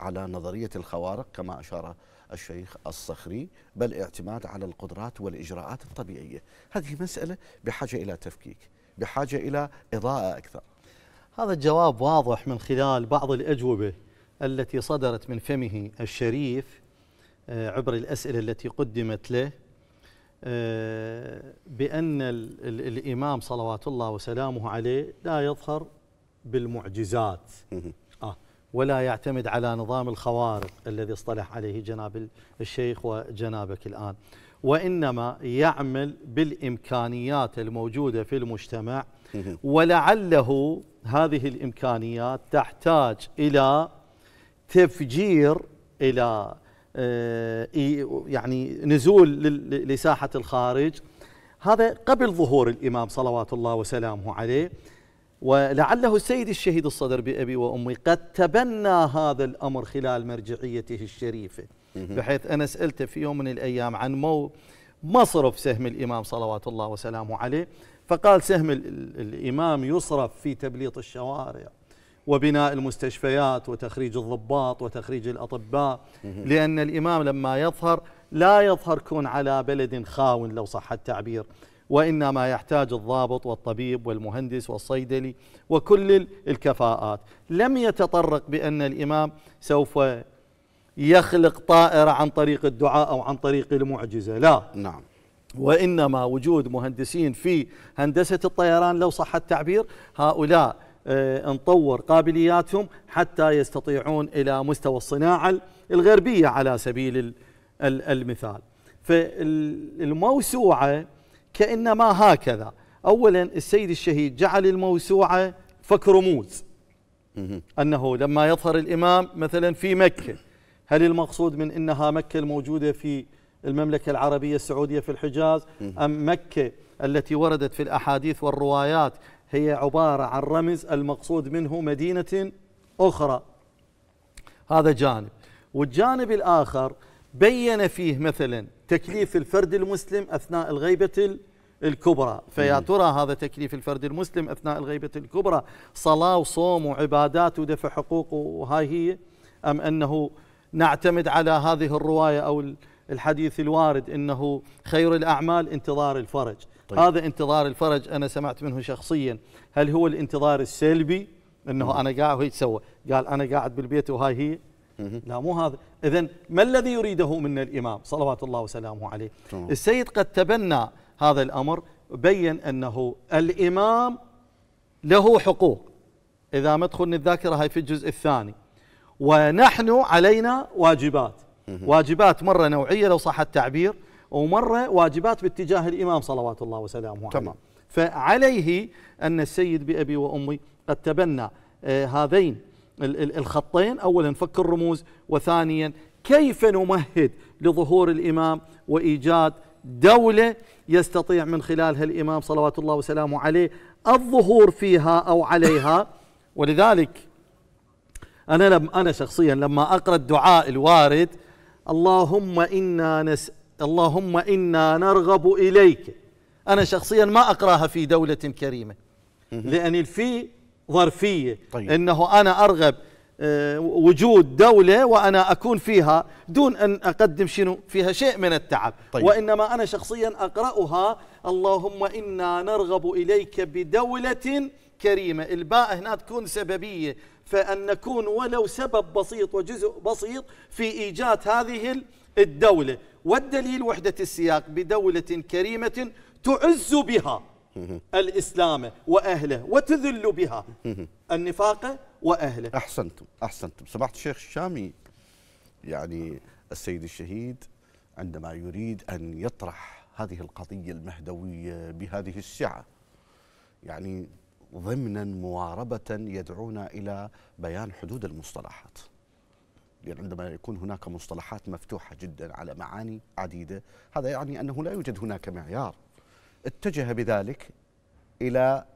على نظرية الخوارق كما أشار الشيخ الصخري بل اعتماد على القدرات والإجراءات الطبيعية هذه مسألة بحاجة إلى تفكيك بحاجة إلى إضاءة أكثر هذا الجواب واضح من خلال بعض الأجوبة التي صدرت من فمه الشريف آه، عبر الأسئلة التي قدمت له آه، بأن الإمام صلوات الله وسلامه عليه لا يظهر بالمعجزات آه، ولا يعتمد على نظام الخوارق الذي اصطلح عليه جناب الشيخ وجنابك الآن وإنما يعمل بالإمكانيات الموجودة في المجتمع ولعله هذه الامكانيات تحتاج الى تفجير الى آه، يعني نزول لساحه الخارج هذا قبل ظهور الامام صلوات الله وسلامه عليه ولعله السيد الشهيد الصدر بأبي وأمي قد تبنى هذا الأمر خلال مرجعيته الشريفة بحيث أنا سألته في يوم من الأيام عن مو مصرف سهم الإمام صلوات الله وسلامه عليه فقال سهم الإمام يصرف في تبليط الشوارع وبناء المستشفيات وتخريج الضباط وتخريج الأطباء لأن الإمام لما يظهر لا يظهر كون على بلد خاون لو صح التعبير وإنما يحتاج الضابط والطبيب والمهندس والصيدلي وكل الكفاءات لم يتطرق بأن الإمام سوف يخلق طائرة عن طريق الدعاء أو عن طريق المعجزة لا نعم وإنما وجود مهندسين في هندسة الطيران لو صح التعبير هؤلاء آه، نطور قابلياتهم حتى يستطيعون إلى مستوى الصناعة الغربية على سبيل المثال فالموسوعة كإنما هكذا أولا السيد الشهيد جعل الموسوعة فك رموز أنه لما يظهر الإمام مثلا في مكة هل المقصود من أنها مكة الموجودة في المملكة العربية السعودية في الحجاز أم مكة التي وردت في الأحاديث والروايات هي عبارة عن رمز المقصود منه مدينة أخرى هذا جانب والجانب الآخر بين فيه مثلا تكليف الفرد المسلم أثناء الغيبة الكبرى فيا ترى هذا تكليف الفرد المسلم أثناء الغيبة الكبرى صلاة وصوم وعبادات ودفع حقوق وهاي هي أم أنه نعتمد على هذه الرواية أو الحديث الوارد انه خير الاعمال انتظار الفرج طيب. هذا انتظار الفرج انا سمعت منه شخصيا هل هو الانتظار السلبي انه مم. انا قاعد وهي تسوى قال انا قاعد بالبيت وهاي هي مم. لا مو هذا اذا ما الذي يريده منا الامام صلوات الله وسلامه عليه طيب. السيد قد تبنى هذا الامر بين انه الامام له حقوق اذا ما تخن الذاكره هاي في الجزء الثاني ونحن علينا واجبات واجبات مرة نوعية لو صح التعبير ومرة واجبات باتجاه الإمام صلوات الله وسلامه عليه فعليه أن السيد بأبي وأمي قد تبنى آه، هذين الخطين أولا فك الرموز وثانيا كيف نمهد لظهور الإمام وإيجاد دولة يستطيع من خلالها الإمام صلوات الله وسلامه عليه الظهور فيها أو عليها ولذلك أنا لم أنا شخصيا لما أقرأ الدعاء الوارد اللهم إنا نس اللهم إنا نرغب إليك أنا شخصيا ما أقراها في دولة كريمة لأن الفي ظرفية طيب. أنه أنا أرغب آه، وجود دولة وأنا أكون فيها دون أن أقدم شنو فيها شيء من التعب طيب. وإنما أنا شخصيا أقرأها اللهم إنا نرغب إليك بدولة كريمة الباء هنا تكون سببية فأن نكون ولو سبب بسيط وجزء بسيط في إيجاد هذه الدولة والدليل وحدة السياق بدولة كريمة تعز بها الإسلام وأهله وتذل بها النفاق وأهله أحسنتم أحسنتم سماحة الشيخ الشامي يعني السيد الشهيد عندما يريد أن يطرح هذه القضية المهدوية بهذه السعة يعني ضمنا معاربة يدعونا إلى بيان حدود المصطلحات يعني عندما يكون هناك مصطلحات مفتوحة جدا على معاني عديدة هذا يعني أنه لا يوجد هناك معيار اتجه بذلك إلى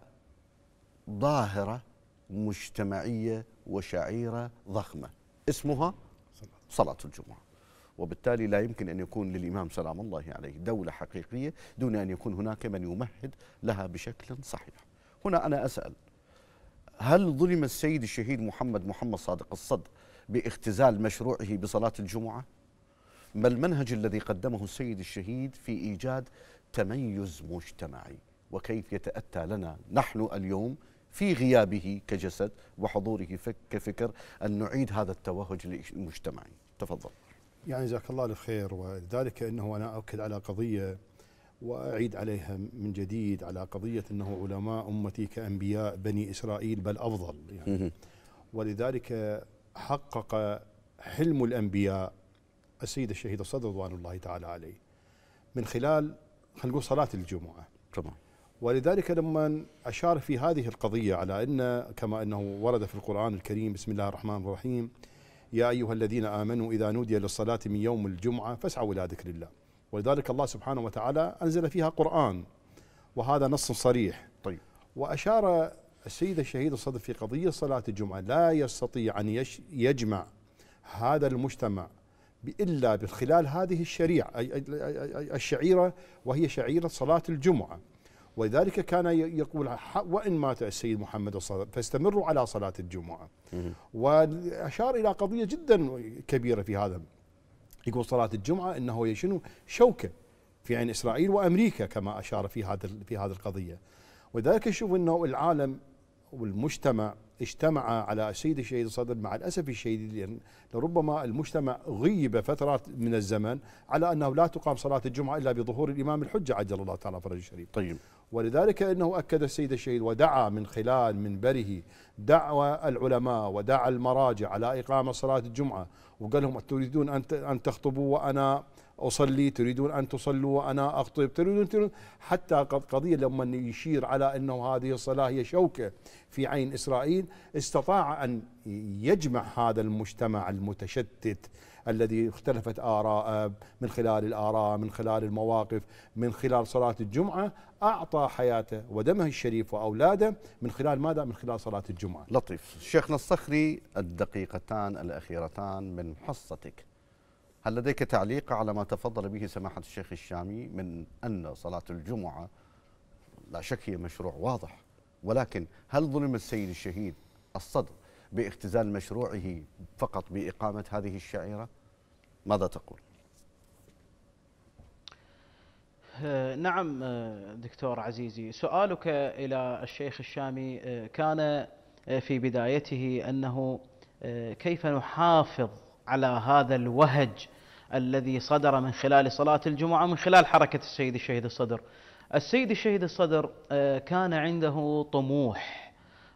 ظاهرة مجتمعية وشعيرة ضخمة اسمها صلاة الجمعة وبالتالي لا يمكن أن يكون للإمام سلام الله عليه دولة حقيقية دون أن يكون هناك من يمهد لها بشكل صحيح هنا أنا أسأل هل ظلم السيد الشهيد محمد محمد صادق الصدر باختزال مشروعه بصلاة الجمعة؟ ما المنهج الذي قدمه السيد الشهيد في إيجاد تميز مجتمعي وكيف يتأتى لنا نحن اليوم في غيابه كجسد وحضوره كفكر أن نعيد هذا التوهج المجتمعي تفضل يعني جزاك الله الخير ولذلك أنه أنا أؤكد على قضية وأعيد عليها من جديد على قضية أنه علماء أمتي كأنبياء بني إسرائيل بل أفضل يعني ولذلك حقق حلم الأنبياء السيد الشهيد الصدر رضوان الله تعالى عليه من خلال خلينا نقول صلاة الجمعة طبعا ولذلك لما أشار في هذه القضية على أن كما أنه ورد في القرآن الكريم بسم الله الرحمن الرحيم يا أيها الذين آمنوا إذا نودي للصلاة من يوم الجمعة فاسعوا إلى ذكر الله ولذلك الله سبحانه وتعالى أنزل فيها قرآن وهذا نص صريح طيب وأشار السيد الشهيد الصدر في قضية صلاة الجمعة لا يستطيع أن يجمع هذا المجتمع إلا بخلال هذه الشريعة الشعيرة وهي شعيرة صلاة الجمعة ولذلك كان يقول وإن مات السيد محمد الصدر فاستمروا على صلاة الجمعة وأشار إلى قضية جدا كبيرة في هذا يقول صلاة الجمعة أنه شنو شوكة في عين إسرائيل وأمريكا كما أشار في هذا في هذه القضية وذلك يشوف أنه العالم والمجتمع اجتمع على السيد الشهيد الصدر مع الأسف الشديد لأن لربما المجتمع غيب فترات من الزمن على أنه لا تقام صلاة الجمعة إلا بظهور الإمام الحجة عجل الله تعالى فرج الشريف طيب ولذلك انه اكد السيد الشهيد ودعا من خلال منبره دعوى العلماء ودعا المراجع على اقامه صلاه الجمعه وقال لهم تريدون ان ان تخطبوا وانا أصلي تريدون أن تصلوا وأنا أخطب تريدون, تريدون حتى قد قضية لما يشير على أنه هذه الصلاة هي شوكة في عين إسرائيل استطاع أن يجمع هذا المجتمع المتشتت الذي اختلفت آراء من خلال الآراء من خلال المواقف من خلال صلاة الجمعة أعطى حياته ودمه الشريف وأولاده من خلال ماذا؟ من خلال صلاة الجمعة لطيف شيخنا الصخري الدقيقتان الأخيرتان من حصتك هل لديك تعليق على ما تفضل به سماحة الشيخ الشامي من أن صلاة الجمعة لا شك هي مشروع واضح ولكن هل ظلم السيد الشهيد الصدر باختزال مشروعه فقط بإقامة هذه الشعيرة ماذا تقول؟ أه، نعم أه، دكتور عزيزي سؤالك إلى الشيخ الشامي أه، كان في بدايته أنه كيف نحافظ على هذا الوهج الذي صدر من خلال صلاة الجمعة من خلال حركة السيد الشهيد الصدر السيد الشهيد الصدر آه، كان عنده طموح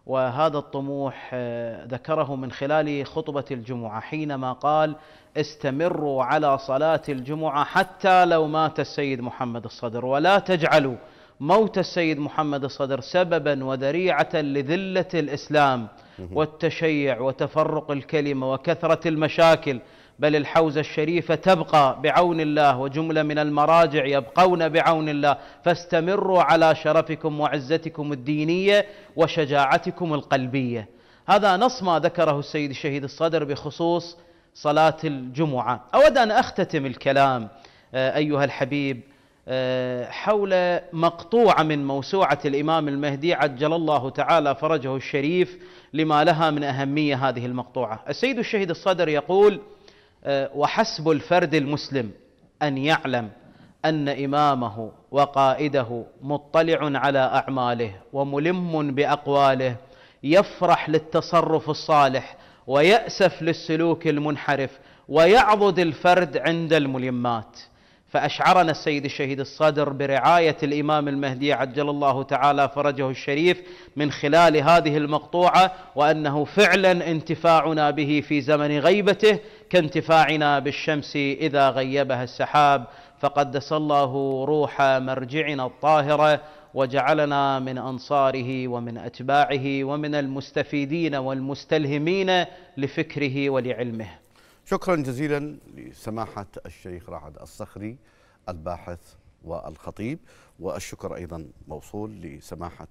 وهذا الطموح آه، ذكره من خلال خطبة الجمعة حينما قال استمروا على صلاة الجمعة حتى لو مات السيد محمد الصدر ولا تجعلوا موت السيد محمد الصدر سببا وذريعة لذلة الإسلام والتشيع وتفرق الكلمة وكثرة المشاكل بل الحوزة الشريفة تبقى بعون الله وجملة من المراجع يبقون بعون الله فاستمروا على شرفكم وعزتكم الدينية وشجاعتكم القلبية هذا نص ما ذكره السيد الشهيد الصدر بخصوص صلاة الجمعة أود أن أختتم الكلام آه، أيها الحبيب آه، حول مقطوعة من موسوعة الإمام المهدي عجل الله تعالى فرجه الشريف لما لها من أهمية هذه المقطوعة السيد الشهيد الصدر يقول آه، وحسب الفرد المسلم أن يعلم أن إمامه وقائده مطلع على أعماله وملم بأقواله يفرح للتصرف الصالح ويأسف للسلوك المنحرف ويعضد الفرد عند الملمات فأشعرنا السيد الشهيد الصدر برعاية الإمام المهدي عجل الله تعالى فرجه الشريف من خلال هذه المقطوعة وأنه فعلا انتفاعنا به في زمن غيبته كانتفاعنا بالشمس إذا غيبها السحاب فقدس الله روح مرجعنا الطاهرة وجعلنا من أنصاره ومن أتباعه ومن المستفيدين والمستلهمين لفكره ولعلمه شكرا جزيلا لسماحة الشيخ رعد الصخري الباحث والخطيب والشكر أيضا موصول لسماحة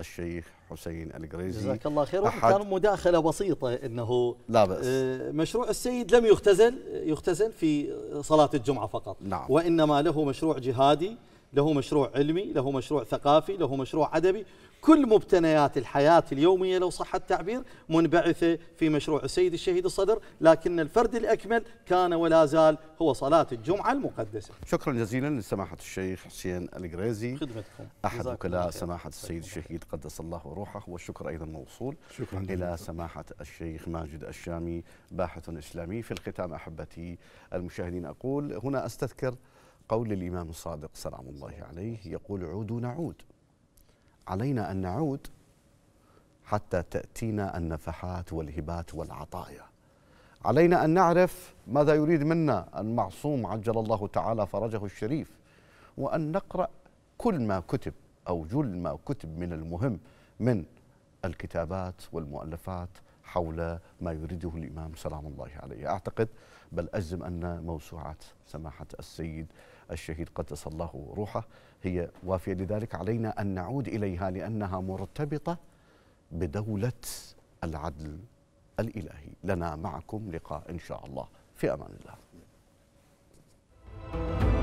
الشيخ حسين القريزي جزاك الله خير كان مداخله بسيطه انه لا بأس آه، مشروع السيد لم يختزل يختزل في صلاه الجمعه فقط نعم وانما له مشروع جهادي له مشروع علمي له مشروع ثقافي له مشروع ادبي كل مبتنيات الحياة اليومية لو صح التعبير منبعثة في مشروع السيد الشهيد الصدر لكن الفرد الأكمل كان ولا زال هو صلاة الجمعة المقدسة شكرا جزيلا لسماحة الشيخ حسين القريزي خدمتكم أحد وكلاء سماحة السيد الشهيد قدس الله روحه والشكر أيضا موصول شكرا إلى سماحة الشيخ ماجد الشامي باحث إسلامي في الختام أحبتي المشاهدين أقول هنا أستذكر قول الإمام الصادق سلام الله عليه يقول عودوا نعود علينا أن نعود حتى تأتينا النفحات والهبات والعطايا علينا أن نعرف ماذا يريد منا المعصوم عجل الله تعالى فرجه الشريف وأن نقرأ كل ما كتب أو جل ما كتب من المهم من الكتابات والمؤلفات حول ما يريده الإمام سلام الله عليه أعتقد بل أجزم أن موسوعة سماحة السيد الشهيد قدس الله روحه هي وافية لذلك علينا أن نعود إليها لأنها مرتبطة بدولة العدل الإلهي لنا معكم لقاء إن شاء الله في أمان الله